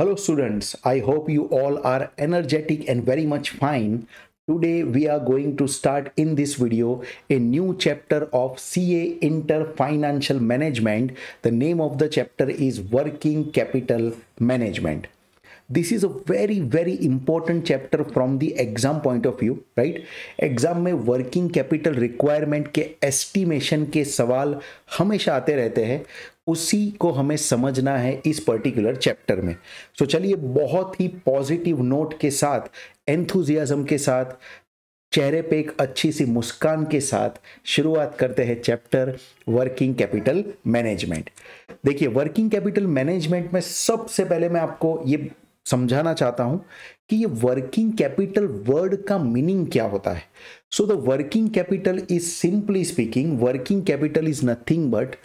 Hello students, I hope you all are energetic and very much fine. Today we are going to start in this video a new chapter of CA Inter Financial Management. The name of the chapter is Working Capital Management. This is a very very important chapter from the exam point of view, right? Exam में working capital requirement के estimation के सवाल हमेशा आते रहते हैं उसी को हमें समझना है इस पर्टिकुलर चैप्टर में सो so चलिए बहुत ही पॉजिटिव नोट के साथ एंथुजियाजम के साथ चेहरे पे एक अच्छी सी मुस्कान के साथ शुरुआत करते हैं चैप्टर वर्किंग कैपिटल मैनेजमेंट देखिए वर्किंग कैपिटल मैनेजमेंट में सबसे पहले मैं आपको ये समझाना चाहता हूं कि ये वर्किंग कैपिटल वर्ड का मीनिंग क्या होता है so the working capital is simply speaking working capital is nothing but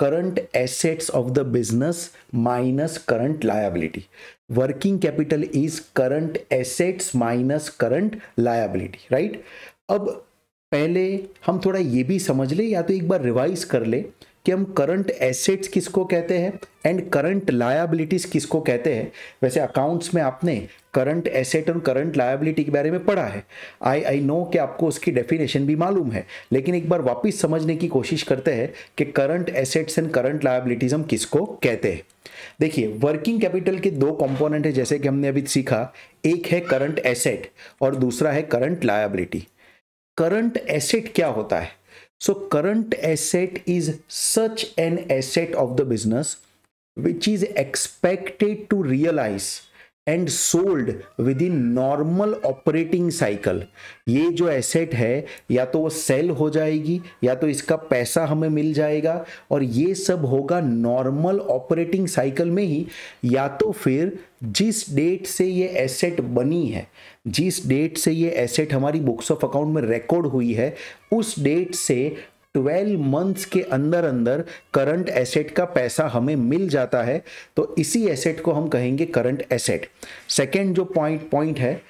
current assets of the business minus current liability working capital is current assets minus current liability right अब पहले हम थोड़ा ये भी समझ ले या तो एक बार रिवाइज कर ले कि हम करंट एसेट्स किसको कहते हैं एंड करंट लायबिलिटीज किसको कहते हैं वैसे अकाउंट्स में आपने करंट एसेट और करंट लायबिलिटी के बारे में पढ़ा है आई आई नो कि आपको उसकी डेफिनेशन भी मालूम है लेकिन एक बार वापस समझने की कोशिश करते हैं कि current assets and current liabilities हम किसको कहते हैं देखिए वर्किंग कैपिटल के दो कंपोनेंट है जैसे कि हमने अभी सीखा एक है करंट एसेट और दूसरा है करंट लायबिलिटी करंट एसेट क्या होता है So current asset is such an asset of the business which is expected to realize and sold within normal operating cycle ये जो एसेट है या तो वो सेल हो जाएगी या तो इसका पैसा हमें मिल जाएगा और ये सब होगा नॉर्मल ऑपरेटिंग साइकिल में ही या तो फिर जिस डेट से ये एसेट बनी है जिस डेट से ये एसेट हमारी बुक्स ऑफ अकाउंट में रिकॉर्ड हुई है उस डेट से ट्वेल्व मंथ्स के अंदर अंदर करंट एसेट का पैसा हमें मिल जाता है तो इसी एसेट को हम कहेंगे करंट एसेट सेकेंड जो पॉइंट पॉइंट है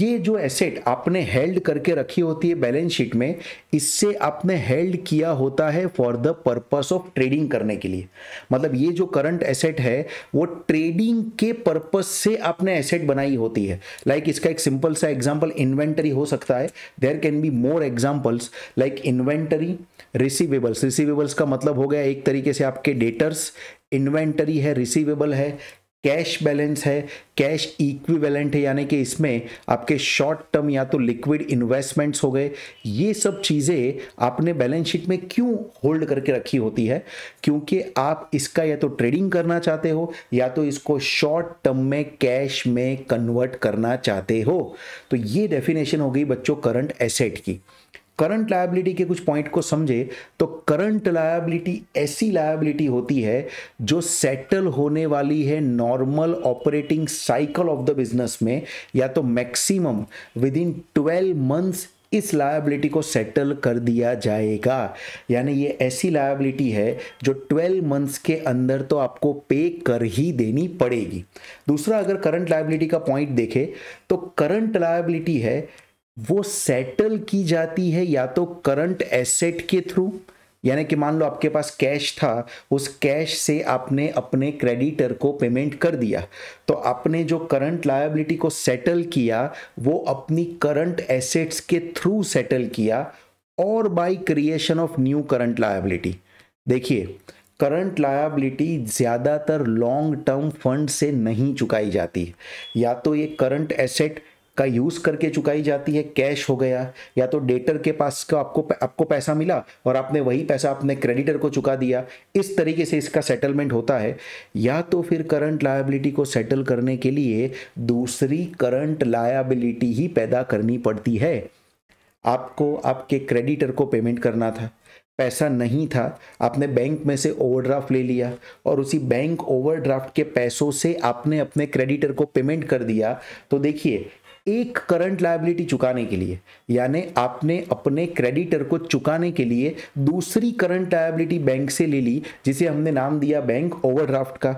ये जो एसेट आपने हेल्ड करके रखी होती है बैलेंस शीट में इससे आपने हेल्ड किया होता है for the purpose of trading करने के लिए मतलब ये जो करंट एसेट है वो ट्रेडिंग के पर्पस से आपने एसेट बनाई होती है लाइक like इसका एक सिंपल सा एग्जांपल इन्वेंटरी हो सकता है there can be more examples like inventory receivables receivables का मतलब हो गया एक तरीके से आपके डेटर्स इन्वेंटरी है रिसीवेबल है कैश बैलेंस है कैश इक्विवेलेंट है यानी कि इसमें आपके शॉर्ट टर्म या तो लिक्विड इन्वेस्टमेंट्स हो गए ये सब चीज़ें आपने बैलेंस शीट में क्यों होल्ड करके रखी होती है क्योंकि आप इसका या तो ट्रेडिंग करना चाहते हो या तो इसको शॉर्ट टर्म में कैश में कन्वर्ट करना चाहते हो तो ये डेफिनेशन हो गई बच्चों करंट एसेट की करंट लायबिलिटी के कुछ पॉइंट को समझे तो करंट लायबिलिटी ऐसी लायबिलिटी होती है जो सेटल होने वाली है normal operating cycle of the business में या तो maximum within twelve months इस लायबिलिटी को सेटल कर दिया जाएगा यानी ये ऐसी लायबिलिटी है जो 12 मंथ्स के अंदर तो आपको पे कर ही देनी पड़ेगी दूसरा अगर करंट लायबिलिटी का पॉइंट देखें तो करंट लायबिलिटी है वो सेटल की जाती है या तो करंट एसेट के थ्रू यानी कि मान लो आपके पास कैश था उस कैश से आपने अपने क्रेडिटर को पेमेंट कर दिया तो आपने जो करंट लायबिलिटी को सेटल किया वो अपनी करंट एसेट्स के थ्रू सेटल किया और by creation of new current liability देखिए करंट लायबिलिटी ज़्यादातर लॉन्ग टर्म फंड से नहीं चुकाई जाती या तो ये करंट एसेट का यूज़ करके चुकाई जाती है कैश हो गया या तो डेटर के पास का आपको आपको पैसा मिला और आपने वही पैसा अपने क्रेडिटर को चुका दिया इस तरीके से इसका सेटलमेंट होता है या तो फिर करंट लायबिलिटी को सेटल करने के लिए दूसरी करंट लायबिलिटी ही पैदा करनी पड़ती है आपको आपके क्रेडिटर को पेमेंट करना था पैसा नहीं था आपने बैंक में से ओवरड्राफ्ट ले लिया और उसी बैंक ओवरड्राफ्ट के पैसों से आपने अपने क्रेडिटर को पेमेंट कर दिया तो देखिए एक करंट लाइबिलिटी चुकाने के लिए यानी आपने अपने क्रेडिटर को चुकाने के लिए दूसरी करंट लाइबिलिटी बैंक से ले ली जिसे हमने नाम दिया बैंक ओवरड्राफ्ट का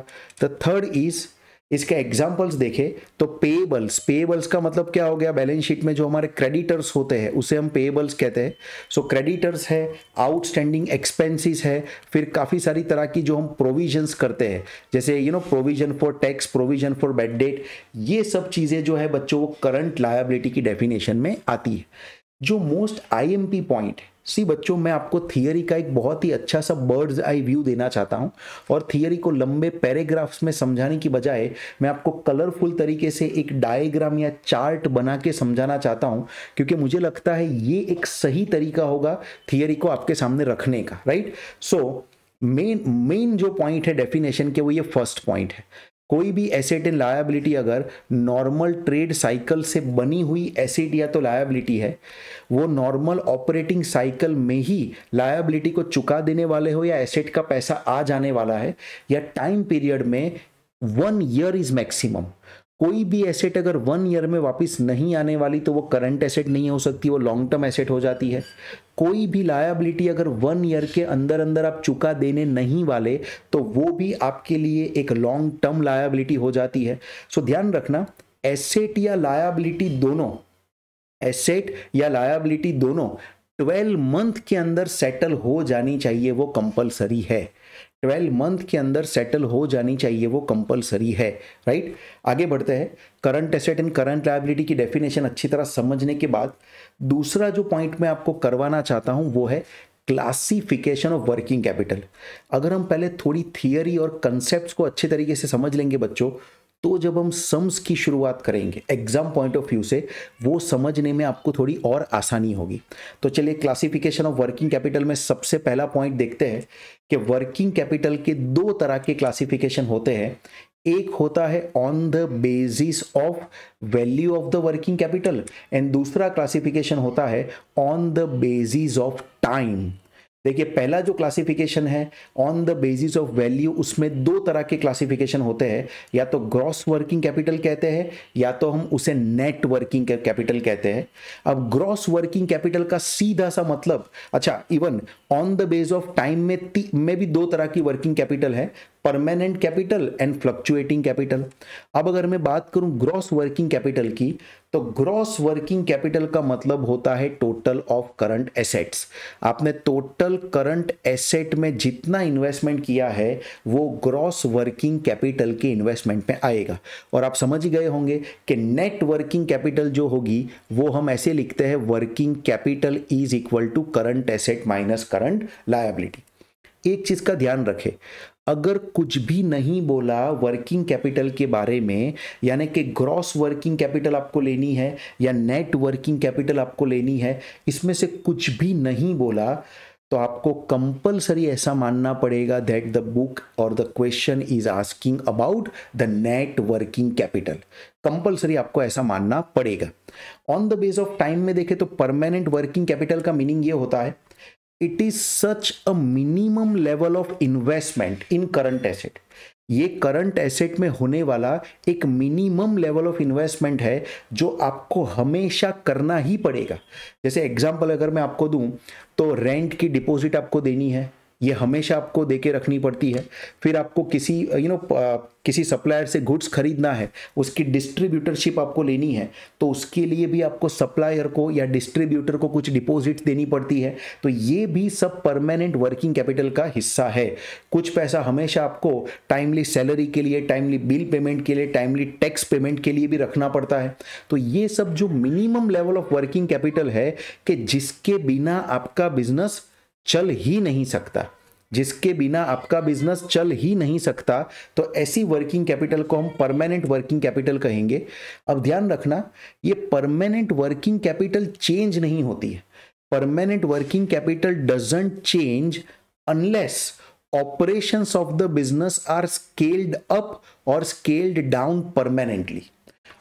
द थर्ड इज इसके एग्जाम्पल्स देखें तो पेबल्स पेबल्स का मतलब क्या हो गया बैलेंस शीट में जो हमारे क्रेडिटर्स होते हैं उसे हम पेबल्स कहते हैं सो क्रेडिटर्स है आउटस्टैंडिंग एक्सपेंसेस है फिर काफ़ी सारी तरह की जो हम प्रोविजंस करते हैं जैसे you know provision for tax provision for bad debt ये सब चीज़ें जो है बच्चों करंट लाइबिलिटी की डेफिनेशन में आती है जो मोस्ट आई पॉइंट है सी बच्चों मैं आपको थियरी का एक बहुत ही अच्छा सा बर्ड्स आई व्यू देना चाहता हूँ और थियरी को लंबे पैराग्राफ्स में समझाने की बजाय मैं आपको कलरफुल तरीके से एक डायग्राम या चार्ट बना के समझाना चाहता हूँ क्योंकि मुझे लगता है ये एक सही तरीका होगा थियरी को आपके सामने रखने का राइट सो मेन मेन जो पॉइंट है डेफिनेशन के वो ये फर्स्ट पॉइंट है कोई भी एसेट एंड लायबिलिटी अगर नॉर्मल ट्रेड साइकिल से बनी हुई एसेट या तो लायबिलिटी है वो नॉर्मल ऑपरेटिंग साइकिल में ही लायबिलिटी को चुका देने वाले हो या एसेट का पैसा आ जाने वाला है या टाइम पीरियड में वन ईयर इज मैक्सिमम कोई भी एसेट अगर वन ईयर में वापस नहीं आने वाली तो वो करंट एसेट नहीं हो सकती वो लॉन्ग टर्म एसेट हो जाती है कोई भी लायबिलिटी अगर वन ईयर के अंदर अंदर आप चुका देने नहीं वाले तो वो भी आपके लिए एक लॉन्ग टर्म लायबिलिटी हो जाती है सो ध्यान रखना एसेट या लायबिलिटी दोनों एसेट या लायबिलिटी दोनों 12 मंथ के अंदर सेटल हो जानी चाहिए वो कंपलसरी है ट्वेल्व मंथ के अंदर सेटल हो जानी चाहिए वो कंपलसरी है राइट आगे बढ़ते हैं current asset and current liability की डेफिनेशन अच्छी तरह समझने के बाद दूसरा जो पॉइंट मैं आपको करवाना चाहता हूँ वो है क्लासिफिकेशन ऑफ वर्किंग कैपिटल अगर हम पहले थोड़ी थियरी और कंसेप्ट को अच्छे तरीके से समझ लेंगे बच्चों तो जब हम सम्स की शुरुआत करेंगे एग्जाम पॉइंट ऑफ व्यू से वो समझने में आपको थोड़ी और आसानी होगी तो चलिए क्लासिफिकेशन ऑफ वर्किंग कैपिटल में सबसे पहला पॉइंट देखते हैं कि वर्किंग कैपिटल के दो तरह के क्लासिफिकेशन होते हैं एक होता है on the basis of value of the working capital and दूसरा क्लासिफिकेशन होता है on the basis of time देखिए पहला जो क्लासिफिकेशन है on the basis of value उसमें दो तरह के क्लासिफिकेशन होते हैं या तो ग्रॉस वर्किंग कैपिटल कहते हैं या तो हम उसे नेट वर्किंग कैपिटल कहते हैं अब ग्रॉस वर्किंग कैपिटल का सीधा सा मतलब अच्छा even on the base of time में में भी दो तरह की वर्किंग कैपिटल है permanent capital and fluctuating capital अब अगर मैं बात करूं ग्रॉस वर्किंग कैपिटल की तो ग्रॉस वर्किंग कैपिटल का मतलब होता है टोटल ऑफ करंट एसेट्स आपने टोटल करंट एसेट में जितना इन्वेस्टमेंट किया है वो ग्रॉस वर्किंग कैपिटल के इन्वेस्टमेंट में आएगा और आप समझ ही गए होंगे कि नेट वर्किंग कैपिटल जो होगी वो हम ऐसे लिखते हैं working capital is equal to current asset minus current liability एक चीज का ध्यान रखें अगर कुछ भी नहीं बोला वर्किंग कैपिटल के बारे में यानी कि ग्रॉस वर्किंग कैपिटल आपको लेनी है या नेट वर्किंग कैपिटल आपको लेनी है इसमें से कुछ भी नहीं बोला तो आपको कंपलसरी ऐसा मानना पड़ेगा दैट द बुक और the question is asking about the net working capital compulsory आपको ऐसा मानना पड़ेगा on the base of time में देखें तो परमानेंट वर्किंग कैपिटल का मीनिंग ये होता है it is such a minimum level of investment in current asset ये करंट एसेट में होने वाला एक मिनिमम लेवल ऑफ इन्वेस्टमेंट है जो आपको हमेशा करना ही पड़ेगा जैसे एग्जांपल अगर मैं आपको दूं तो रेंट की डिपॉजिट आपको देनी है ये हमेशा आपको दे के रखनी पड़ती है फिर आपको किसी यू नो किसी सप्लायर से गुड्स खरीदना है उसकी डिस्ट्रीब्यूटरशिप आपको लेनी है तो उसके लिए भी आपको सप्लायर को या डिस्ट्रीब्यूटर को कुछ डिपॉजिट देनी पड़ती है तो ये भी सब परमानेंट वर्किंग कैपिटल का हिस्सा है कुछ पैसा हमेशा आपको टाइमली सैलरी के लिए टाइमली बिल पेमेंट के लिए टाइमली टैक्स पेमेंट के लिए भी रखना पड़ता है तो ये सब जो minimum level of working capital है कि जिसके बिना आपका बिजनेस चल ही नहीं सकता जिसके बिना आपका बिजनेस चल ही नहीं सकता तो ऐसी वर्किंग कैपिटल को हम परमानेंट वर्किंग कैपिटल कहेंगे अब ध्यान रखना ये परमानेंट वर्किंग कैपिटल चेंज नहीं होती है permanent working capital doesn't change unless operations of the business are scaled up और स्केल्ड डाउन परमानेंटली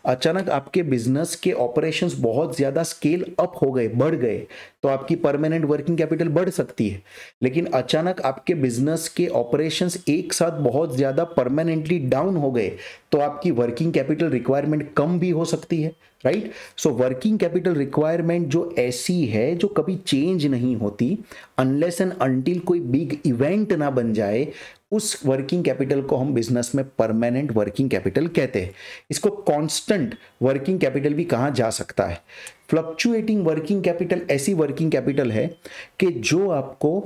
अचानक आपके बिजनेस के ऑपरेशंस बहुत ज़्यादा स्केल अप हो गए बढ़ गए तो आपकी परमानेंट वर्किंग कैपिटल बढ़ सकती है लेकिन अचानक आपके बिजनेस के ऑपरेशंस एक साथ बहुत ज़्यादा परमानेंटली डाउन हो गए तो आपकी वर्किंग कैपिटल रिक्वायरमेंट कम भी हो सकती है right so working capital requirement जो ऐसी है जो कभी चेंज नहीं होती अनलेस एंड अनटिल कोई बिग इवेंट ना बन जाए उस वर्किंग कैपिटल को हम बिजनेस में परमानेंट वर्किंग कैपिटल कहते हैं इसको कांस्टेंट वर्किंग कैपिटल भी कहा जा सकता है फ्लक्चुएटिंग वर्किंग कैपिटल ऐसी वर्किंग कैपिटल है कि जो आपको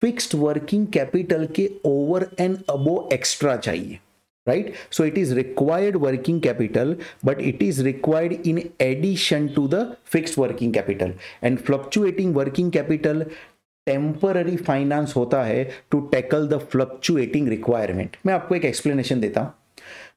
फिक्स्ड वर्किंग कैपिटल के ओवर एंड अबो एक्स्ट्रा चाहिए right so it is required working capital but it is required in addition to the fixed working capital and fluctuating working capital temporary finance hota hai to tackle the fluctuating requirement main aapko ek explanation deta hu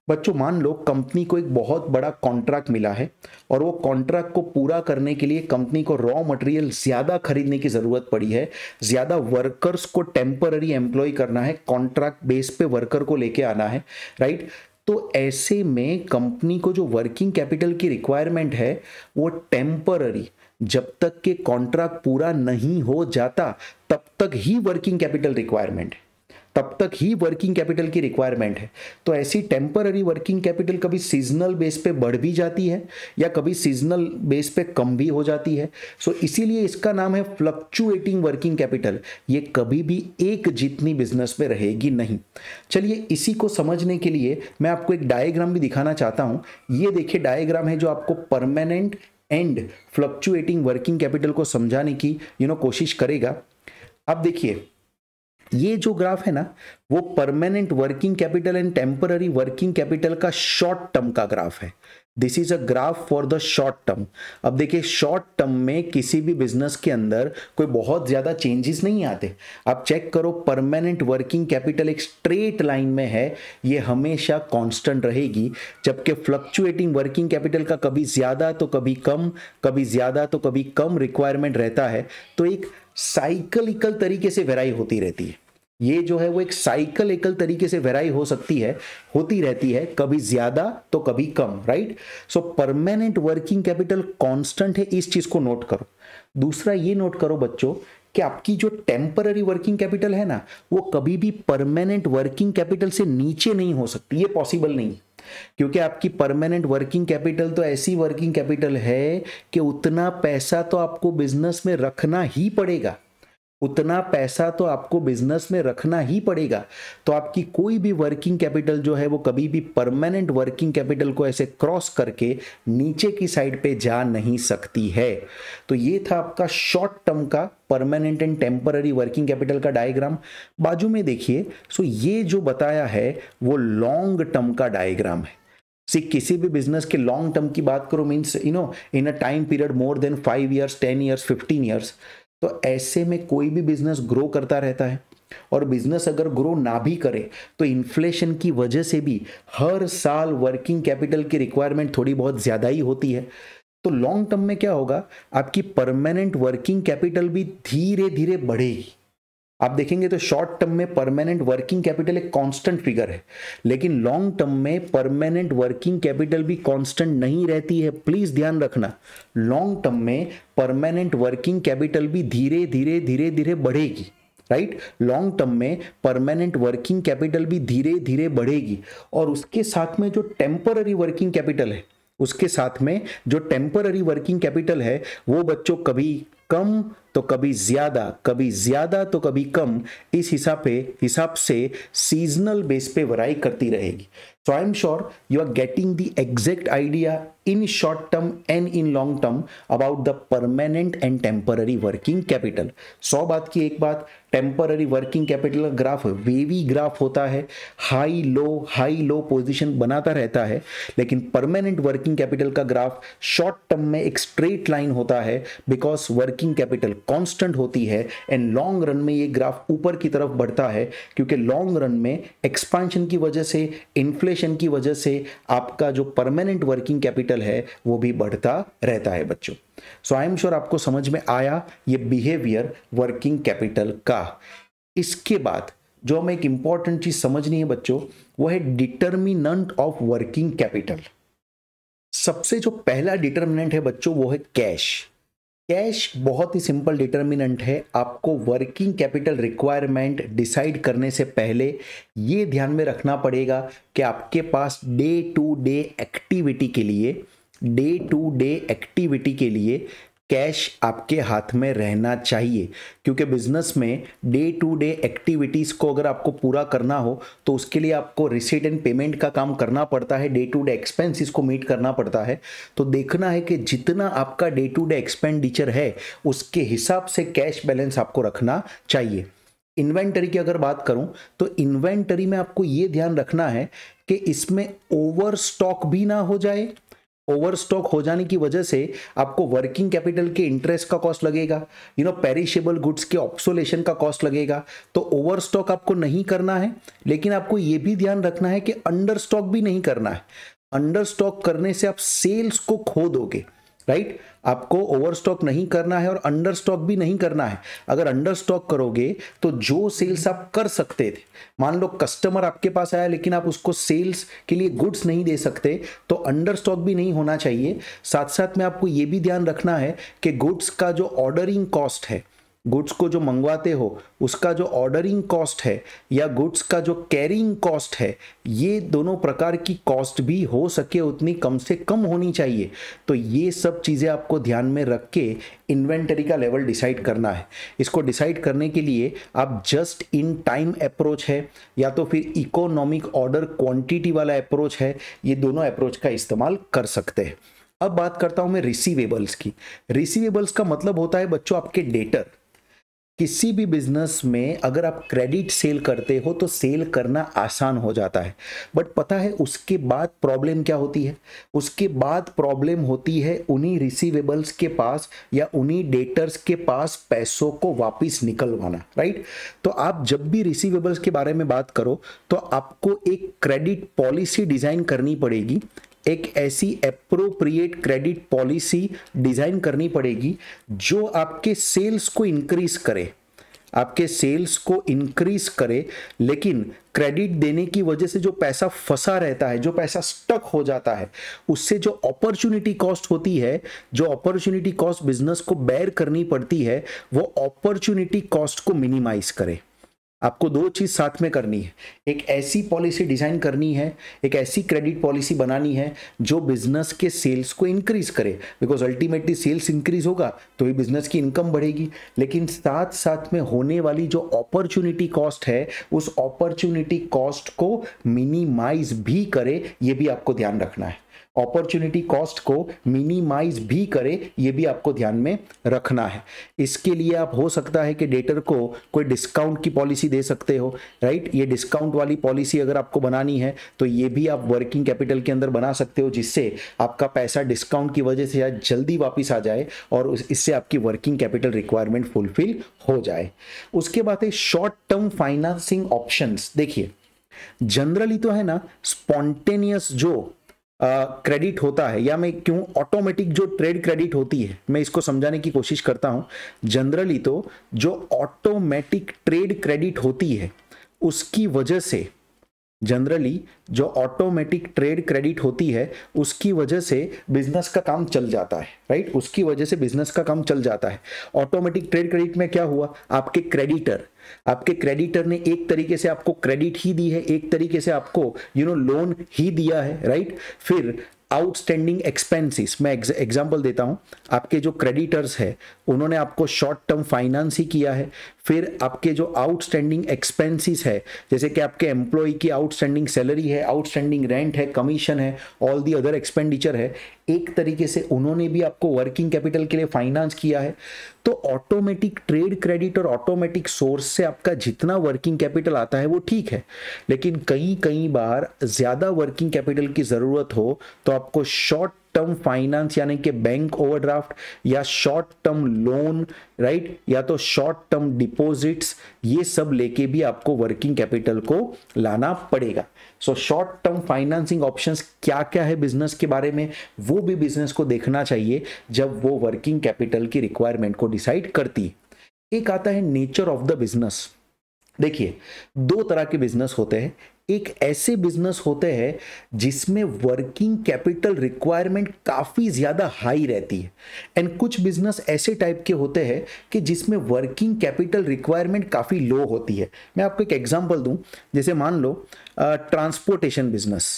बच्चों मान लो company को एक बहुत बड़ा contract मिला है और वो कॉन्ट्रैक्ट को पूरा करने के लिए कंपनी को रॉ मटेरियल ज़्यादा खरीदने की ज़रूरत पड़ी है ज़्यादा वर्कर्स को टेम्पररी एम्प्लॉय करना है कॉन्ट्रैक्ट बेस पे वर्कर को लेके आना है राइट तो ऐसे में कंपनी को जो वर्किंग कैपिटल की रिक्वायरमेंट है वो टेम्पररी जब तक के कॉन्ट्रैक्ट पूरा नहीं हो जाता तब तक ही वर्किंग कैपिटल रिक्वायरमेंट है तब तक ही वर्किंग कैपिटल की रिक्वायरमेंट है तो ऐसी टेम्पररी वर्किंग कैपिटल कभी सीजनल बेस पे बढ़ भी जाती है या कभी सीजनल बेस पे कम भी हो जाती है सो so इसीलिए इसका नाम है फ्लक्चुएटिंग वर्किंग कैपिटल ये कभी भी एक जितनी बिजनेस में रहेगी नहीं चलिए इसी को समझने के लिए मैं आपको एक डायग्राम भी दिखाना चाहता हूँ ये देखिए डायग्राम है जो आपको permanent and fluctuating working capital को समझाने की यू you नो know, कोशिश करेगा अब देखिए ये जो ग्राफ है ना वो permanent working capital and temporary working capital का शॉर्ट टर्म का ग्राफ है this is a graph for the short term अब देखिए शॉर्ट टर्म में किसी भी बिजनेस के अंदर कोई बहुत ज्यादा चेंजेस नहीं आते आप चेक करो परमानेंट वर्किंग कैपिटल एक स्ट्रेट लाइन में है ये हमेशा कांस्टेंट रहेगी जबकि फ्लक्चुएटिंग वर्किंग कैपिटल का कभी ज्यादा तो कभी कम कभी ज्यादा तो कभी कम रिक्वायरमेंट रहता है तो एक साइकिलिकल तरीके से वेराई होती रहती है ये जो है वो एक साइकिल एकल तरीके से वेराई हो सकती है होती रहती है कभी ज्यादा तो कभी कम right so permanent working capital constant है इस चीज को नोट करो दूसरा ये नोट करो बच्चों कि आपकी जो टेम्पररी वर्किंग कैपिटल है ना वो कभी भी परमानेंट वर्किंग कैपिटल से नीचे नहीं हो सकती ये पॉसिबल नहीं है क्योंकि आपकी परमानेंट वर्किंग कैपिटल तो ऐसी वर्किंग कैपिटल है कि उतना पैसा तो आपको बिजनेस में रखना ही पड़ेगा उतना पैसा तो आपको बिजनेस में रखना ही पड़ेगा तो आपकी कोई भी वर्किंग कैपिटल जो है वो कभी भी परमानेंट वर्किंग कैपिटल को ऐसे क्रॉस करके नीचे की साइड पे जा नहीं सकती है तो ये था आपका शॉर्ट टर्म का permanent and temporary working capital का डायग्राम बाजू में देखिए सो ये जो बताया है वो लॉन्ग टर्म का डायग्राम है सी किसी भी बिजनेस के लॉन्ग टर्म की बात करो means you know in a time period more than five years ten years fifteen years तो ऐसे में कोई भी बिजनेस ग्रो करता रहता है और बिजनेस अगर ग्रो ना भी करे तो इन्फ्लेशन की वजह से भी हर साल वर्किंग कैपिटल की रिक्वायरमेंट थोड़ी बहुत ज़्यादा ही होती है तो लॉन्ग टर्म में क्या होगा आपकी परमानेंट वर्किंग कैपिटल भी धीरे धीरे बढ़ेगी आप देखेंगे तो शॉर्ट टर्म में परमानेंट वर्किंग कैपिटल एक कांस्टेंट फिगर है लेकिन लॉन्ग टर्म में परमानेंट वर्किंग कैपिटल भी कांस्टेंट नहीं रहती है प्लीज ध्यान रखना लॉन्ग टर्म में परमानेंट वर्किंग कैपिटल भी धीरे धीरे धीरे धीरे बढ़ेगी राइट लॉन्ग टर्म में परमानेंट वर्किंग कैपिटल भी धीरे धीरे बढ़ेगी और उसके साथ में जो टेम्पररी वर्किंग कैपिटल है उसके साथ में जो टेम्पररी वर्किंग कैपिटल है वो बच्चों कभी कम तो कभी ज्यादा कभी ज्यादा तो कभी कम इस हिसाब पे हिसाब से सीजनल बेस पे वराई करती रहेगी so I am sure you are getting the exact idea in short term and in long term about the permanent and temporary working capital सौ बात की एक बात टेम्पररी वर्किंग कैपिटल का ग्राफ वेवी ग्राफ होता है high low high low position बनाता रहता है लेकिन परमानेंट वर्किंग कैपिटल का ग्राफ शॉर्ट टर्म में एक स्ट्रेट लाइन होता है बिकॉज वर्किंग कैपिटल कांस्टेंट होती है एंड लॉन्ग रन में ये ग्राफ ऊपर की तरफ बढ़ता है क्योंकि लॉन्ग रन में एक्सपांशन की वजह से इन्फ्लेशन की वजह से आपका जो परमानेंट वर्किंग कैपिटल है वो भी बढ़ता रहता है बच्चों सो आई एम श्योर आपको समझ में आया ये बिहेवियर वर्किंग कैपिटल का इसके बाद जो हमें एक इंपॉर्टेंट चीज समझनी है बच्चों वो है डिटर्मिनेंट ऑफ वर्किंग कैपिटल सबसे जो पहला डिटर्मिनेंट है बच्चों वो है कैश कैश बहुत ही सिंपल डिटर्मिनेंट है आपको वर्किंग कैपिटल रिक्वायरमेंट डिसाइड करने से पहले ये ध्यान में रखना पड़ेगा कि आपके पास डे टू डे एक्टिविटी के लिए डे टू डे एक्टिविटी के लिए कैश आपके हाथ में रहना चाहिए क्योंकि बिजनेस में डे टू डे एक्टिविटीज़ को अगर आपको पूरा करना हो तो उसके लिए आपको रिसीट एंड पेमेंट का काम करना पड़ता है डे टू डे एक्सपेंसिस को मीट करना पड़ता है तो देखना है कि जितना आपका डे टू डे एक्सपेंडिचर है उसके हिसाब से कैश बैलेंस आपको रखना चाहिए इन्वेंटरी की अगर बात करूं तो इन्वेंटरी में आपको ये ध्यान रखना है कि इसमें ओवर स्टॉक भी ना हो जाए ओवरस्टॉक हो जाने की वजह से आपको वर्किंग कैपिटल के इंटरेस्ट का कॉस्ट लगेगा यू नो पेरिशेबल गुड्स के ऑप्सोलेशन का कॉस्ट लगेगा तो ओवरस्टॉक आपको नहीं करना है लेकिन आपको ये भी ध्यान रखना है कि अंडरस्टॉक भी नहीं करना है अंडरस्टॉक करने से आप सेल्स को खो दोगे राइट आपको ओवर स्टॉक नहीं करना है और अंडर स्टॉक भी नहीं करना है अगर अंडर स्टॉक करोगे तो जो सेल्स आप कर सकते थे मान लो कस्टमर आपके पास आया लेकिन आप उसको सेल्स के लिए गुड्स नहीं दे सकते तो अंडर स्टॉक भी नहीं होना चाहिए साथ साथ में आपको ये भी ध्यान रखना है कि गुड्स का जो ऑर्डरिंग कॉस्ट है गुड्स को जो मंगवाते हो उसका जो ऑर्डरिंग कॉस्ट है या गुड्स का जो कैरिंग कॉस्ट है ये दोनों प्रकार की कॉस्ट भी हो सके उतनी कम से कम होनी चाहिए तो ये सब चीज़ें आपको ध्यान में रख के इन्वेंटरी का लेवल डिसाइड करना है इसको डिसाइड करने के लिए आप जस्ट इन टाइम अप्रोच है या तो फिर इकोनॉमिक ऑर्डर क्वान्टिटी वाला अप्रोच है ये दोनों अप्रोच का इस्तेमाल कर सकते हैं अब बात करता हूँ मैं रिसीवेबल्स की रिसीवेबल्स का मतलब होता है बच्चों आपके डेटर किसी भी बिजनेस में अगर आप क्रेडिट सेल करते हो तो सेल करना आसान हो जाता है बट पता है उसके बाद प्रॉब्लम क्या होती है उसके बाद प्रॉब्लम होती है उन्हीं रिसीवेबल्स के पास या उन्हीं डेटर्स के पास पैसों को वापस निकलवाना राइट तो आप जब भी रिसीवेबल्स के बारे में बात करो तो आपको एक क्रेडिट पॉलिसी डिजाइन करनी पड़ेगी एक ऐसी अप्रोप्रिएट क्रेडिट पॉलिसी डिजाइन करनी पड़ेगी जो आपके सेल्स को इंक्रीज करे आपके सेल्स को इंक्रीज करे लेकिन क्रेडिट देने की वजह से जो पैसा फंसा रहता है जो पैसा स्टक हो जाता है उससे जो अपॉर्चुनिटी कॉस्ट होती है जो अपॉर्चुनिटी कॉस्ट बिजनेस को बैर करनी पड़ती है वो अपॉर्चुनिटी कॉस्ट को मिनिमाइज करें आपको दो चीज़ साथ में करनी है एक ऐसी पॉलिसी डिज़ाइन करनी है एक ऐसी क्रेडिट पॉलिसी बनानी है जो बिजनेस के सेल्स को इंक्रीज करे बिकॉज अल्टीमेटली सेल्स इंक्रीज होगा तो ही बिजनेस की इनकम बढ़ेगी लेकिन साथ साथ में होने वाली जो अपॉर्चुनिटी कॉस्ट है उस अपॉर्चुनिटी कॉस्ट को मिनिमाइज भी करे ये भी आपको ध्यान रखना है अपॉर्चुनिटी कॉस्ट को मिनिमाइज भी करे ये भी आपको ध्यान में रखना है इसके लिए आप हो सकता है कि डेटर को कोई डिस्काउंट की पॉलिसी दे सकते हो राइट ये डिस्काउंट वाली पॉलिसी अगर आपको बनानी है तो ये भी आप वर्किंग कैपिटल के अंदर बना सकते हो जिससे आपका पैसा डिस्काउंट की वजह से जल्दी वापस आ जाए और इससे आपकी वर्किंग कैपिटल रिक्वायरमेंट फुलफिल हो जाए उसके बाद है शॉर्ट टर्म फाइनेंसिंग ऑप्शन देखिए जनरली तो है ना स्पॉन्टेनियस जो क्रेडिट होता है या मैं क्यों ऑटोमेटिक जो ट्रेड क्रेडिट होती है मैं इसको समझाने की कोशिश करता हूँ जनरली तो जो ऑटोमेटिक ट्रेड क्रेडिट होती है उसकी वजह से जनरली जो ऑटोमेटिक ट्रेड क्रेडिट होती है उसकी वजह से बिजनेस का काम चल जाता है राइट उसकी वजह से बिजनेस का काम चल जाता है ऑटोमेटिक ट्रेड क्रेडिट में क्या हुआ आपके क्रेडिटर आपके क्रेडिटर ने एक तरीके से आपको क्रेडिट ही दी है एक तरीके से आपको यू नो लोन ही दिया है राइट फिर आउटस्टैंडिंग एक्सपेंसिस मैं एग्जाम्पल देता हूँ आपके जो क्रेडिटर्स है उन्होंने आपको शॉर्ट टर्म फाइनेंस ही किया है फिर आपके जो आउटस्टैंडिंग एक्सपेंसेस है जैसे कि आपके एम्प्लॉय की आउटस्टैंडिंग सैलरी है आउटस्टैंडिंग रेंट है कमीशन है ऑल दी अदर एक्सपेंडिचर है एक तरीके से उन्होंने भी आपको वर्किंग कैपिटल के लिए फाइनेंस किया है तो ऑटोमेटिक ट्रेड क्रेडिट और ऑटोमेटिक सोर्स से आपका जितना वर्किंग कैपिटल आता है वो ठीक है लेकिन कई कई बार ज़्यादा वर्किंग कैपिटल की ज़रूरत हो तो आपको शॉर्ट टर्म फाइनेंस यानी कि बैंक ओवरड्राफ्ट या शॉर्ट टर्म लोन राइट या तो शॉर्ट टर्म डिपॉजिट्स ये सब लेके भी आपको वर्किंग कैपिटल को लाना पड़ेगा so short term financing options क्या क्या है बिजनेस के बारे में वो भी बिजनेस को देखना चाहिए जब वो वर्किंग कैपिटल की रिक्वायरमेंट को डिसाइड करती एक आता है नेचर ऑफ द बिजनेस देखिए दो तरह के बिजनेस होते हैं एक ऐसे बिजनेस होते हैं जिसमें वर्किंग कैपिटल रिक्वायरमेंट काफ़ी ज़्यादा हाई रहती है एंड कुछ बिजनेस ऐसे टाइप के होते हैं कि जिसमें वर्किंग कैपिटल रिक्वायरमेंट काफ़ी लो होती है मैं आपको एक एग्जांपल दूं जैसे मान लो ट्रांसपोर्टेशन बिजनेस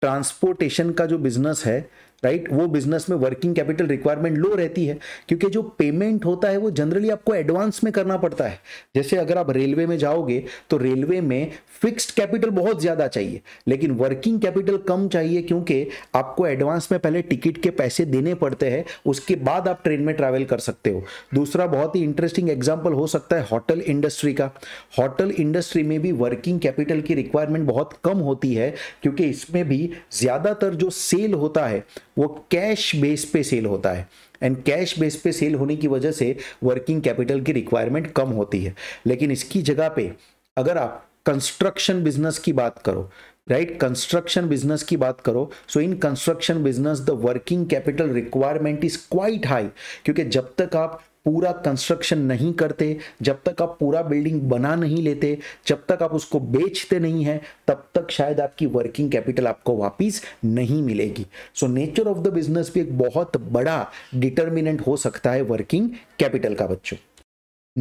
ट्रांसपोर्टेशन का जो बिजनेस है राइट right? वो बिजनेस में वर्किंग कैपिटल रिक्वायरमेंट लो रहती है क्योंकि जो पेमेंट होता है वो जनरली आपको एडवांस में करना पड़ता है जैसे अगर आप रेलवे में जाओगे तो रेलवे में फिक्स्ड कैपिटल बहुत ज़्यादा चाहिए लेकिन वर्किंग कैपिटल कम चाहिए क्योंकि आपको एडवांस में पहले टिकट के पैसे देने पड़ते हैं उसके बाद आप ट्रेन में ट्रैवल कर सकते हो दूसरा बहुत ही इंटरेस्टिंग एग्जाम्पल हो सकता है होटल इंडस्ट्री का होटल इंडस्ट्री में भी वर्किंग कैपिटल की रिक्वायरमेंट बहुत कम होती है क्योंकि इसमें भी ज़्यादातर जो सेल होता है वो कैश बेस पे सेल होता है एंड कैश बेस पे सेल होने की वजह से वर्किंग कैपिटल की रिक्वायरमेंट कम होती है लेकिन इसकी जगह पे अगर आप कंस्ट्रक्शन बिजनेस की बात करो राइट कंस्ट्रक्शन बिजनेस की बात करो so in construction business the working capital requirement is quite high क्योंकि जब तक आप पूरा कंस्ट्रक्शन नहीं करते जब तक आप पूरा बिल्डिंग बना नहीं लेते जब तक आप उसको बेचते नहीं हैं तब तक शायद आपकी वर्किंग कैपिटल आपको वापस नहीं मिलेगी so nature of the business भी एक बहुत बड़ा डिटर्मिनेंट हो सकता है वर्किंग कैपिटल का बच्चों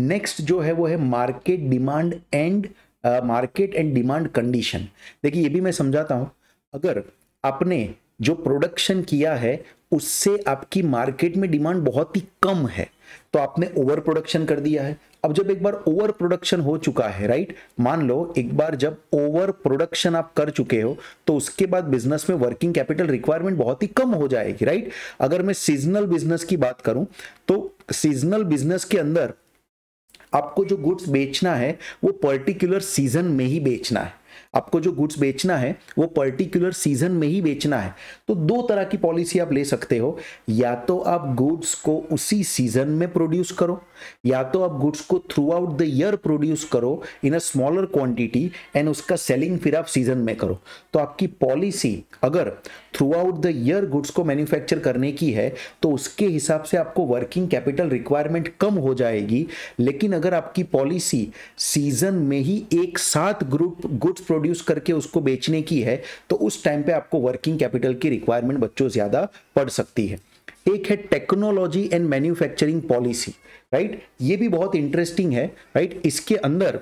नेक्स्ट जो है वो है market demand and market and demand condition देखिए ये भी मैं समझाता हूँ अगर आपने जो प्रोडक्शन किया है उससे आपकी मार्केट में डिमांड बहुत ही कम है तो आपने ओवर प्रोडक्शन कर दिया है अब जब एक बार ओवर प्रोडक्शन हो चुका है राइट मान लो एक बार जब ओवर प्रोडक्शन आप कर चुके हो तो उसके बाद बिजनेस में वर्किंग कैपिटल रिक्वायरमेंट बहुत ही कम हो जाएगी राइट अगर मैं सीजनल बिजनेस की बात करूं तो सीजनल बिजनेस के अंदर आपको जो गुड्स बेचना है वो पर्टिकुलर सीजन में ही बेचना है आपको जो गुड्स बेचना है वो पर्टिकुलर सीजन में ही बेचना है तो दो तरह की पॉलिसी आप ले सकते हो या तो आप गुड्स को उसी सीजन में प्रोड्यूस करो या तो आप गुड्स को throughout the year produce करो in a smaller quantity and उसका सेलिंग फिर आप सीजन में करो तो आपकी पॉलिसी अगर throughout the year goods को मैन्युफैक्चर करने की है तो उसके हिसाब से आपको वर्किंग कैपिटल रिक्वायरमेंट कम हो जाएगी लेकिन अगर आपकी पॉलिसी सीजन में ही एक साथ ग्रुप गुड्स प्रोड्यूस करके उसको बेचने की है तो उस टाइम पे आपको वर्किंग कैपिटल की रिक्वायरमेंट बच्चों ज़्यादा पड़ सकती है एक है technology and manufacturing policy right ये भी बहुत इंटरेस्टिंग है राइट right? इसके अंदर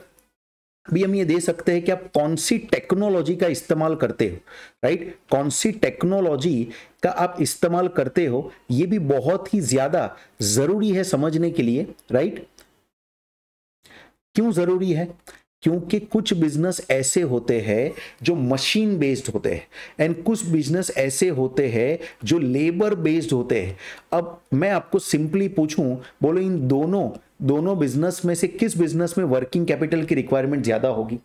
अभी हम ये दे सकते हैं कि आप कौन सी टेक्नोलॉजी का इस्तेमाल करते हो राइट कौन सी टेक्नोलॉजी का आप इस्तेमाल करते हो ये भी बहुत ही ज्यादा जरूरी है समझने के लिए राइट क्यों जरूरी है क्योंकि कुछ बिजनेस ऐसे होते हैं जो मशीन बेस्ड होते हैं एंड कुछ बिजनेस ऐसे होते हैं जो लेबर बेस्ड होते हैं अब मैं आपको सिंपली पूछूं बोलो इन दोनों दोनों बिजनेस में से किस बिजनेस में वर्किंग कैपिटल की रिक्वायरमेंट ज्यादा होगी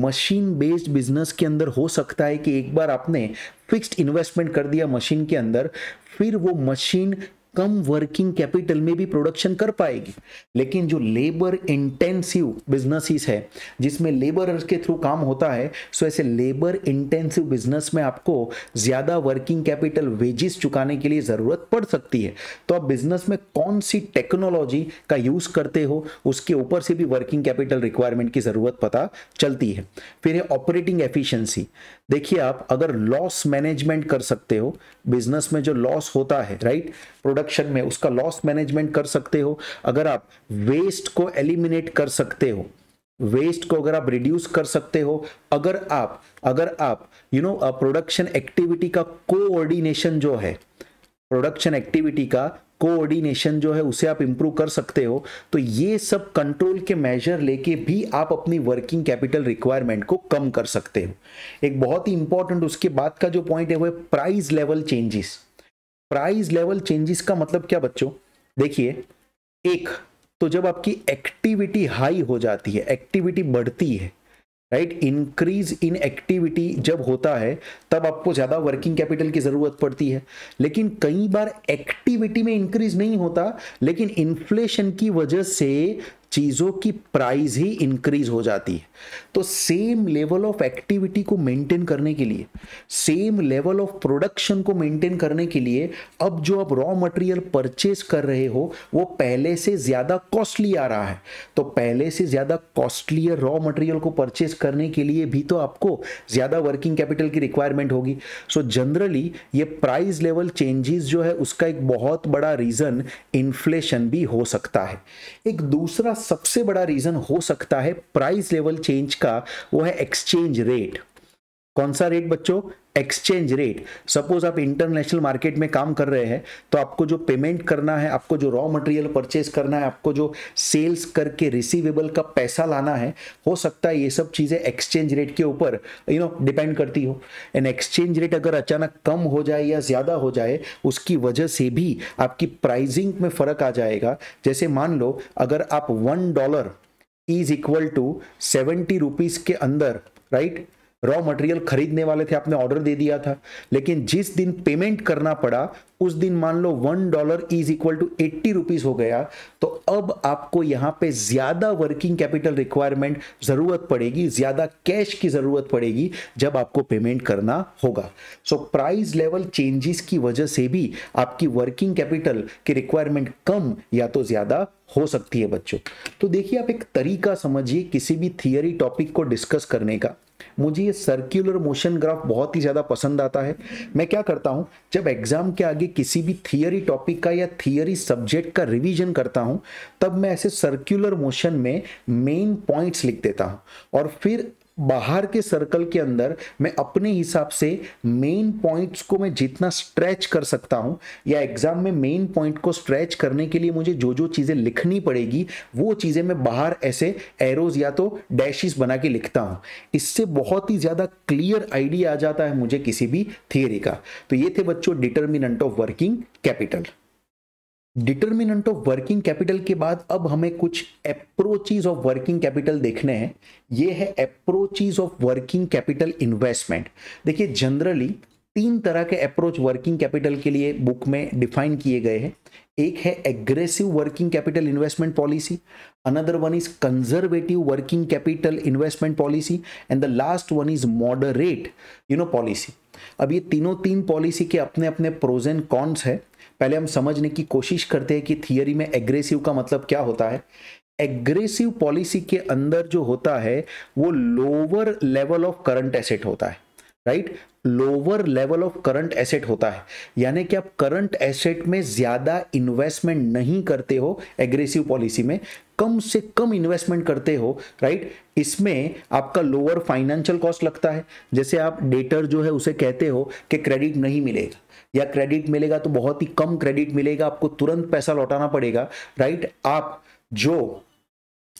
मशीन बेस्ड बिजनेस के अंदर हो सकता है कि एक बार आपने फिक्स्ड इन्वेस्टमेंट कर दिया मशीन के अंदर फिर वो मशीन कम वर्किंग कैपिटल में भी प्रोडक्शन कर पाएगी लेकिन जो लेबर इंटेंसिव बिजनेसिस है जिसमें लेबर के थ्रू काम होता है सो ऐसे लेबर इंटेंसिव बिजनेस में आपको ज़्यादा वर्किंग कैपिटल वेजिस चुकाने के लिए ज़रूरत पड़ सकती है तो आप बिजनेस में कौन सी टेक्नोलॉजी का यूज़ करते हो उसके ऊपर से भी वर्किंग कैपिटल रिक्वायरमेंट की ज़रूरत पता चलती है फिर है ऑपरेटिंग एफिशिएंसी देखिए आप अगर लॉस मैनेजमेंट कर सकते हो बिजनेस में जो लॉस होता है राइट प्रोडक्ट प्रोडक्शन में उसका लॉस मैनेजमेंट कर सकते हो अगर आप वेस्ट को एलिमिनेट कर सकते हो वेस्ट को अगर आप रिड्यूस कर सकते हो अगर आप अगर आप यू नो प्रोडक्शन एक्टिविटी का कोऑर्डिनेशन जो है प्रोडक्शन एक्टिविटी का कोऑर्डिनेशन जो है उसे आप इंप्रूव कर सकते हो तो ये सब कंट्रोल के मेजर लेके भी आप अपनी वर्किंग कैपिटल रिक्वायरमेंट को कम कर सकते हो एक बहुत ही इंपॉर्टेंट उसके बाद का जो पॉइंट है वो price level changes price level changes का मतलब क्या बच्चों देखिए एक तो जब आपकी एक्टिविटी हाई हो जाती है एक्टिविटी बढ़ती है राइट इंक्रीज इन एक्टिविटी जब होता है तब आपको ज़्यादा वर्किंग कैपिटल की ज़रूरत पड़ती है लेकिन कई बार एक्टिविटी में इंक्रीज नहीं होता लेकिन इन्फ्लेशन की वजह से चीज़ों की प्राइस ही इंक्रीज हो जाती है तो सेम लेवल ऑफ एक्टिविटी को मेंटेन करने के लिए सेम लेवल ऑफ प्रोडक्शन को मेंटेन करने के लिए अब जो आप रॉ मटेरियल परचेज कर रहे हो वो पहले से ज़्यादा कॉस्टली आ रहा है तो पहले से ज़्यादा कॉस्टलियर रॉ मटेरियल को परचेज करने के लिए भी तो आपको ज़्यादा वर्किंग कैपिटल की रिक्वायरमेंट होगी सो so जनरली ये प्राइस लेवल चेंजेस जो है उसका एक बहुत बड़ा रीज़न इन्फ्लेशन भी हो सकता है एक दूसरा सबसे बड़ा रीजन हो सकता है प्राइस लेवल चेंज का वो है एक्सचेंज रेट कौन सा रेट बच्चों एक्सचेंज रेट सपोज आप इंटरनेशनल मार्केट में काम कर रहे हैं तो आपको जो पेमेंट करना है आपको जो रॉ मटेरियल परचेज करना है आपको जो सेल्स करके रिसीवेबल का पैसा लाना है हो सकता है ये सब चीज़ें एक्सचेंज रेट के ऊपर यू नो डिपेंड करती हो एंड एक्सचेंज रेट अगर अचानक कम हो जाए या ज़्यादा हो जाए उसकी वजह से भी आपकी प्राइजिंग में फ़र्क आ जाएगा जैसे मान लो अगर आप one dollar is equal to seventy rupees के अंदर राइट right? रॉ मटेरियल खरीदने वाले थे आपने ऑर्डर दे दिया था लेकिन जिस दिन पेमेंट करना पड़ा उस दिन मान लो one dollar is equal to eighty rupees हो गया तो अब आपको यहां पे ज्यादा वर्किंग कैपिटल रिक्वायरमेंट जरूरत पड़ेगी ज्यादा कैश की जरूरत पड़ेगी जब आपको पेमेंट करना होगा सो प्राइस लेवल चेंजेस की वजह से भी आपकी वर्किंग कैपिटल की रिक्वायरमेंट कम या तो ज्यादा हो सकती है बच्चों तो देखिए आप एक तरीका समझिए किसी भी थियरी टॉपिक को डिस्कस करने का मुझे ये सर्क्यूलर मोशन ग्राफ बहुत ही ज़्यादा पसंद आता है मैं क्या करता हूं जब एग्जाम के आगे के किसी भी थियरी टॉपिक का या थियरी सब्जेक्ट का रिवीजन करता हूं तब मैं ऐसे सर्क्यूलर मोशन में मेन पॉइंट्स लिख देता हूं और फिर बाहर के सर्कल के अंदर मैं अपने हिसाब से मेन पॉइंट्स को मैं जितना स्ट्रेच कर सकता हूं या एग्जाम में मेन पॉइंट को स्ट्रेच करने के लिए मुझे जो जो चीज़ें लिखनी पड़ेगी वो चीज़ें मैं बाहर ऐसे एरोज या तो डैशिस बना के लिखता हूं इससे बहुत ही ज़्यादा क्लियर आइडिया आ जाता है मुझे किसी भी थियरी का तो ये थे बच्चों determinant of working capital determinant of working capital के बाद अब हमें कुछ अप्रोचेज ऑफ वर्किंग कैपिटल देखने हैं ये है approaches of working capital investment देखिए जनरली तीन तरह के अप्रोच वर्किंग कैपिटल के लिए बुक में डिफाइन किए गए हैं एक है aggressive working capital investment policy another one is conservative working capital investment policy and the last one is moderate you know policy अब ये तीनों तीन पॉलिसी के अपने अपने प्रोजेंट कॉन्स है पहले हम समझने की कोशिश करते हैं कि थियोरी में एग्रेसिव का मतलब क्या होता है एग्रेसिव पॉलिसी के अंदर जो होता है वो lower level of current asset होता है right lower level of current asset होता है यानी कि आप करंट एसेट में ज़्यादा इन्वेस्टमेंट नहीं करते हो एग्रेसिव पॉलिसी में कम से कम इन्वेस्टमेंट करते हो राइट इसमें आपका लोअर फाइनेंशियल कॉस्ट लगता है जैसे आप डेटर जो है उसे कहते हो कि क्रेडिट नहीं मिलेगा या क्रेडिट मिलेगा तो बहुत ही कम क्रेडिट मिलेगा आपको तुरंत पैसा लौटाना पड़ेगा राइट आप जो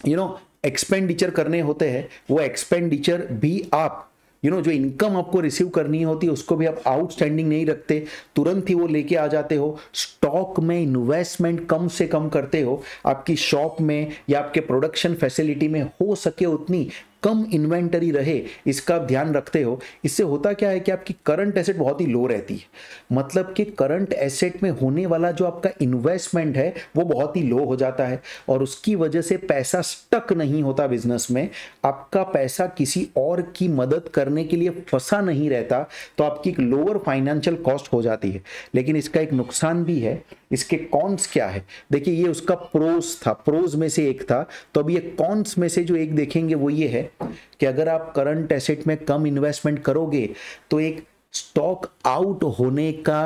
यू नो एक्सपेंडिचर करने होते हैं वो एक्सपेंडिचर भी आप यू you नो know, जो इनकम आपको रिसीव करनी होती है उसको भी आप आउटस्टैंडिंग नहीं रखते तुरंत ही वो लेके आ जाते हो स्टॉक में इन्वेस्टमेंट कम से कम करते हो आपकी शॉप में या आपके प्रोडक्शन फैसिलिटी में हो सके उतनी कम इन्वेंटरी रहे इसका ध्यान रखते हो इससे होता क्या है कि आपकी करंट एसेट बहुत ही लो रहती है मतलब कि करंट एसेट में होने वाला जो आपका इन्वेस्टमेंट है वो बहुत ही लो हो जाता है और उसकी वजह से पैसा स्टक नहीं होता बिजनेस में आपका पैसा किसी और की मदद करने के लिए फंसा नहीं रहता तो आपकी एक लोअर फाइनेंशियल कॉस्ट हो जाती है लेकिन इसका एक नुकसान भी है इसके कॉन्स क्या है देखिए ये उसका प्रोस था प्रोज में से एक था तो अब ये कॉन्स में से जो एक देखेंगे वो ये है कि अगर आप करंट एसेट में कम इन्वेस्टमेंट करोगे तो एक स्टॉक आउट होने का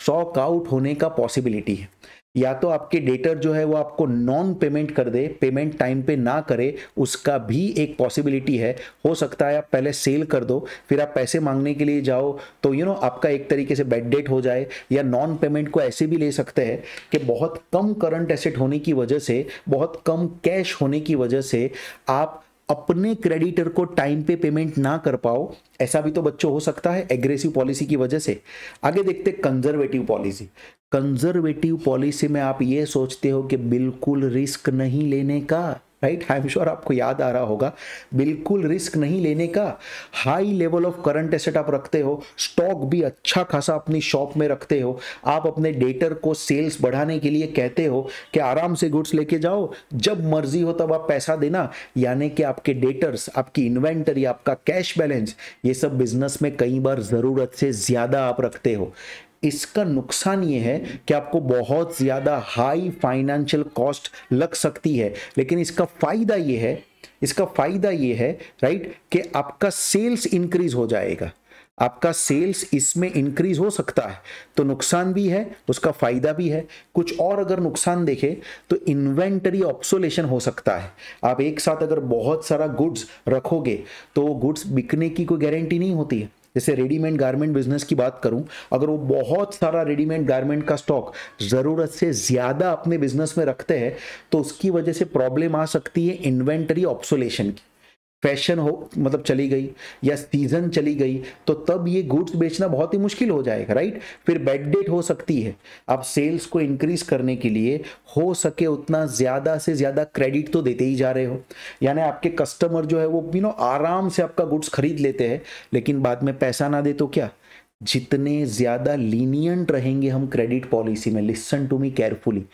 स्टॉक आउट होने का पॉसिबिलिटी है या तो आपके डेटर जो है वो आपको नॉन पेमेंट कर दे पेमेंट टाइम पे ना करे उसका भी एक पॉसिबिलिटी है हो सकता है आप पहले सेल कर दो फिर आप पैसे मांगने के लिए जाओ तो यू you नो know, आपका एक तरीके से बैड डेट हो जाए या नॉन पेमेंट को ऐसे भी ले सकते हैं कि बहुत कम करंट एसेट होने की वजह से बहुत कम कैश होने की वजह से आप अपने क्रेडिटर को टाइम पे पेमेंट ना कर पाओ ऐसा भी तो बच्चों हो सकता है एग्रेसिव पॉलिसी की वजह से आगे देखते कंजर्वेटिव पॉलिसी कंजर्वेटिव पॉलिसी में आप ये सोचते हो कि बिल्कुल रिस्क नहीं लेने का राइट आई एम श्योर आपको याद आ रहा होगा बिल्कुल रिस्क नहीं लेने का high level of current asset आप रखते हो स्टॉक भी अच्छा खासा अपनी शॉप में रखते हो आप अपने डेटर को सेल्स बढ़ाने के लिए कहते हो कि आराम से गुड्स लेके जाओ जब मर्जी हो तब आप पैसा देना यानी कि आपके डेटर्स आपकी इन्वेंटरी आपका कैश बैलेंस ये सब बिजनेस में कई बार ज़रूरत से ज़्यादा आप रखते हो इसका नुकसान ये है कि आपको बहुत ज़्यादा हाई फाइनेंशियल कॉस्ट लग सकती है लेकिन इसका फ़ायदा ये है इसका फ़ायदा ये है राइट कि आपका सेल्स इंक्रीज हो जाएगा आपका सेल्स इसमें इंक्रीज हो सकता है तो नुकसान भी है उसका फायदा भी है कुछ और अगर नुकसान देखें तो इन्वेंटरी ऑप्सोलेशन हो सकता है आप एक साथ अगर बहुत सारा गुड्स रखोगे तो गुड्स बिकने की कोई गारंटी नहीं होती है जैसे रेडीमेड गारमेंट बिजनेस की बात करूं अगर वो बहुत सारा रेडीमेड गारमेंट का स्टॉक ज़रूरत से ज़्यादा अपने बिजनेस में रखते हैं तो उसकी वजह से प्रॉब्लम आ सकती है इन्वेंटरी ऑप्सोलेशन की फैशन हो मतलब चली गई या सीजन चली गई तो तब ये गुड्स बेचना बहुत ही मुश्किल हो जाएगा राइट फिर बैड डेट हो सकती है आप सेल्स को इंक्रीज करने के लिए हो सके उतना ज़्यादा से ज़्यादा क्रेडिट तो देते ही जा रहे हो यानी आपके कस्टमर जो है वो यू नो आराम से आपका गुड्स खरीद लेते हैं लेकिन बाद में पैसा ना दे तो क्या जितने ज़्यादा लीनियंट रहेंगे हम क्रेडिट पॉलिसी में लिसन टू मी केयरफुली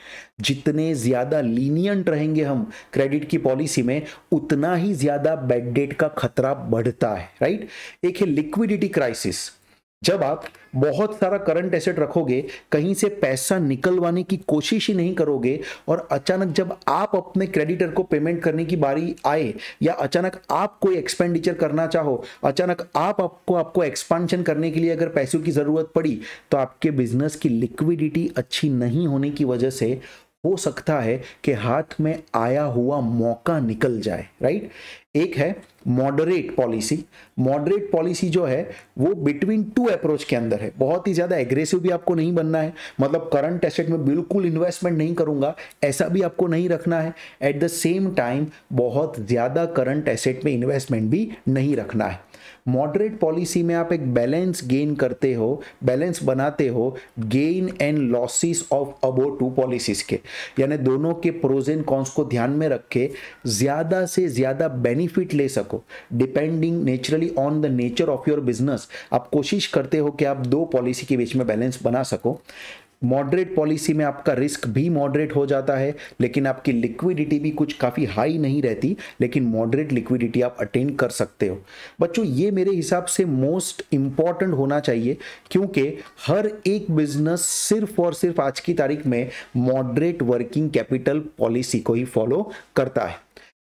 जितने ज़्यादा लीनियंट रहेंगे हम क्रेडिट की पॉलिसी में उतना ही ज़्यादा बैड डेट का खतरा बढ़ता है राइट एक है लिक्विडिटी क्राइसिस जब आप बहुत सारा करंट एसेट रखोगे कहीं से पैसा निकलवाने की कोशिश ही नहीं करोगे और अचानक जब आप अपने क्रेडिटर को पेमेंट करने की बारी आए या अचानक आप कोई एक्सपेंडिचर करना चाहो अचानक आप आपको आपको एक्सपांशन करने के लिए अगर पैसों की ज़रूरत पड़ी तो आपके बिजनेस की लिक्विडिटी अच्छी नहीं होने की वजह से हो सकता है कि हाथ में आया हुआ मौका निकल जाए राइट एक है मॉडरेट पॉलिसी मॉडरेट पॉलिसी जो है वो बिटवीन टू अप्रोच के अंदर है बहुत ही ज़्यादा एग्रेसिव भी आपको नहीं बनना है मतलब करंट एसेट में बिल्कुल इन्वेस्टमेंट नहीं करूँगा ऐसा भी आपको नहीं रखना है एट द सेम टाइम बहुत ज़्यादा करंट एसेट में इन्वेस्टमेंट भी नहीं रखना है मॉडरेट पॉलिसी में आप एक बैलेंस गेन करते हो बैलेंस बनाते हो gain and losses of above two policies के यानी दोनों के प्रोज एंड कॉन्स को ध्यान में रख के ज़्यादा से ज़्यादा बेनिफिट ले सको depending naturally on the nature of your business आप कोशिश करते हो कि आप दो पॉलिसी के बीच में बैलेंस बना सको मॉडरेट पॉलिसी में आपका रिस्क भी मॉडरेट हो जाता है लेकिन आपकी लिक्विडिटी भी कुछ काफ़ी हाई नहीं रहती लेकिन मॉडरेट लिक्विडिटी आप अटेन कर सकते हो बच्चों ये मेरे हिसाब से मोस्ट इम्पॉर्टेंट होना चाहिए क्योंकि हर एक बिजनेस सिर्फ और सिर्फ आज की तारीख में मॉडरेट वर्किंग कैपिटल पॉलिसी को ही फॉलो करता है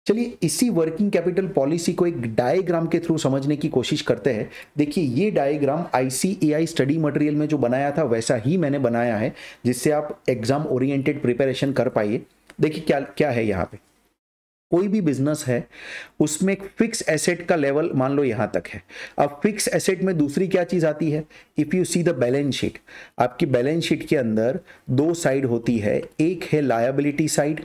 चलिए इसी वर्किंग कैपिटल पॉलिसी को एक डायग्राम के थ्रू समझने की कोशिश करते हैं देखिए ये डायग्राम आईसीएआई स्टडी मटेरियल में जो बनाया था वैसा ही मैंने बनाया है जिससे आप एग्जाम ओरिएंटेड प्रिपरेशन कर पाइए देखिए क्या क्या है यहाँ पे कोई भी बिजनेस है उसमें फिक्स एसेट का लेवल मान लो यहां तक है अब फिक्स एसेट में दूसरी क्या चीज आती है if you see the balance sheet आपकी बैलेंस शीट के अंदर दो साइड होती है एक है लायबिलिटी साइड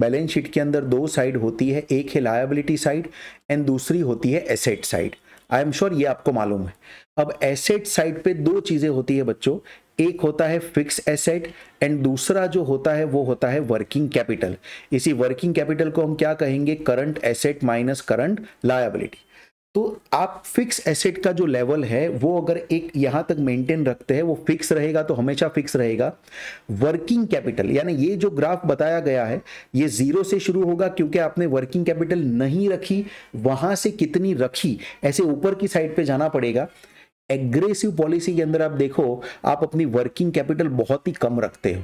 बैलेंस शीट के अंदर दो साइड होती है एक है लायबिलिटी साइड एंड दूसरी होती है asset side I am sure ये आपको मालूम है अब एसेट साइड पे दो चीजें होती है बच्चों एक होता है फिक्स एसेट एंड दूसरा जो होता है वो होता है वर्किंग कैपिटल इसी वर्किंग कैपिटल को हम क्या कहेंगे current asset minus current liability तो आप फिक्स एसेट का जो लेवल है वो अगर एक यहां तक मेंटेन रखते हैं वो फिक्स रहेगा तो हमेशा फिक्स रहेगा वर्किंग कैपिटल यानी ये जो ग्राफ बताया गया है ये जीरो से शुरू होगा क्योंकि आपने वर्किंग कैपिटल नहीं रखी वहां से कितनी रखी ऐसे ऊपर की साइड पे जाना पड़ेगा एग्रेसिव पॉलिसी के अंदर आप देखो आप अपनी वर्किंग कैपिटल बहुत ही कम रखते हो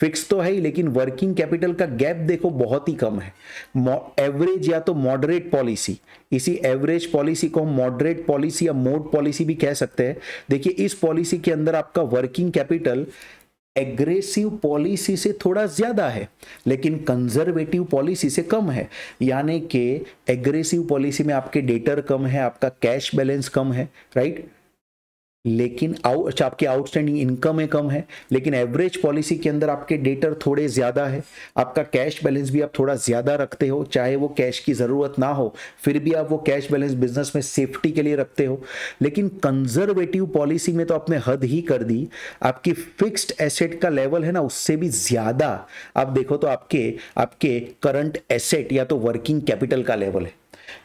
फिक्स तो है ही लेकिन वर्किंग कैपिटल का गैप देखो बहुत ही कम है एवरेज या तो मॉडरेट पॉलिसी इसी एवरेज पॉलिसी को हम मॉडरेट पॉलिसी या मोड पॉलिसी भी कह सकते हैं देखिए इस पॉलिसी के अंदर आपका वर्किंग कैपिटल एग्रेसिव पॉलिसी से थोड़ा ज़्यादा है लेकिन कंजर्वेटिव पॉलिसी से कम है यानी कि एग्रेसिव पॉलिसी में आपके डेटर कम है आपका कैश बैलेंस कम है राइट right? लेकिन आउट अच्छा, आपकी आउटस्टैंडिंग इनकम है कम है लेकिन एवरेज पॉलिसी के अंदर आपके डेटर थोड़े ज़्यादा है आपका कैश बैलेंस भी आप थोड़ा ज़्यादा रखते हो चाहे वो कैश की ज़रूरत ना हो फिर भी आप वो कैश बैलेंस बिजनेस में सेफ्टी के लिए रखते हो लेकिन कंजर्वेटिव पॉलिसी में तो आपने हद ही कर दी आपकी फिक्स्ड एसेट का लेवल है ना उससे भी ज़्यादा आप देखो तो आपके आपके करंट एसेट या तो वर्किंग कैपिटल का लेवल है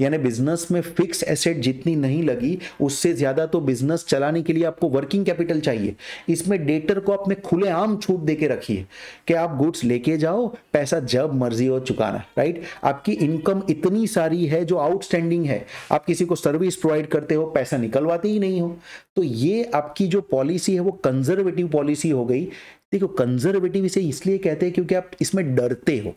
यानी बिजनेस में फिक्स एसेट जितनी नहीं लगी उससे ज्यादा तो बिजनेस चलाने के लिए आपको वर्किंग कैपिटल चाहिए इसमें डेटर को आपने खुले आम छूट दे के है कि आप गुड्स लेके जाओ पैसा जब मर्जी हो चुकाना राइट आपकी इनकम इतनी सारी है जो आउटस्टैंडिंग है आप किसी को सर्विस प्रोवाइड करते हो पैसा निकलवाते ही नहीं हो तो ये आपकी जो पॉलिसी है वो कंजर्वेटिव पॉलिसी हो गई देखो कंजर्वेटिव इसे इसलिए कहते हैं क्योंकि आप इसमें डरते हो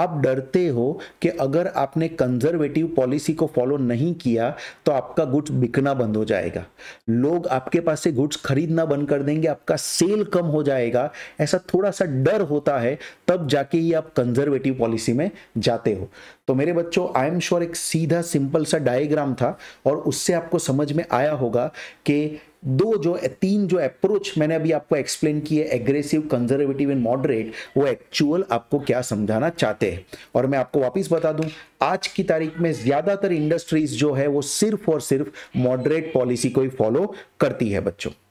आप डरते हो कि अगर आपने कंजर्वेटिव पॉलिसी को फॉलो नहीं किया तो आपका गुड्स बिकना बंद हो जाएगा लोग आपके पास से गुड्स खरीदना बंद कर देंगे आपका सेल कम हो जाएगा ऐसा थोड़ा सा डर होता है तब जाके ही आप कंजर्वेटिव पॉलिसी में जाते हो तो मेरे बच्चों आई एम श्योर एक सीधा सिंपल सा डायग्राम था और उससे आपको समझ में आया होगा कि दो जो तीन जो अप्रोच मैंने अभी आपको एक्सप्लेन किए एग्रेसिव कंजर्वेटिव एंड मॉडरेट वो एक्चुअल आपको क्या समझाना चाहते हैं और मैं आपको वापस बता दूं आज की तारीख में ज्यादातर इंडस्ट्रीज जो है वो सिर्फ और सिर्फ मॉडरेट पॉलिसी को ही फॉलो करती है बच्चों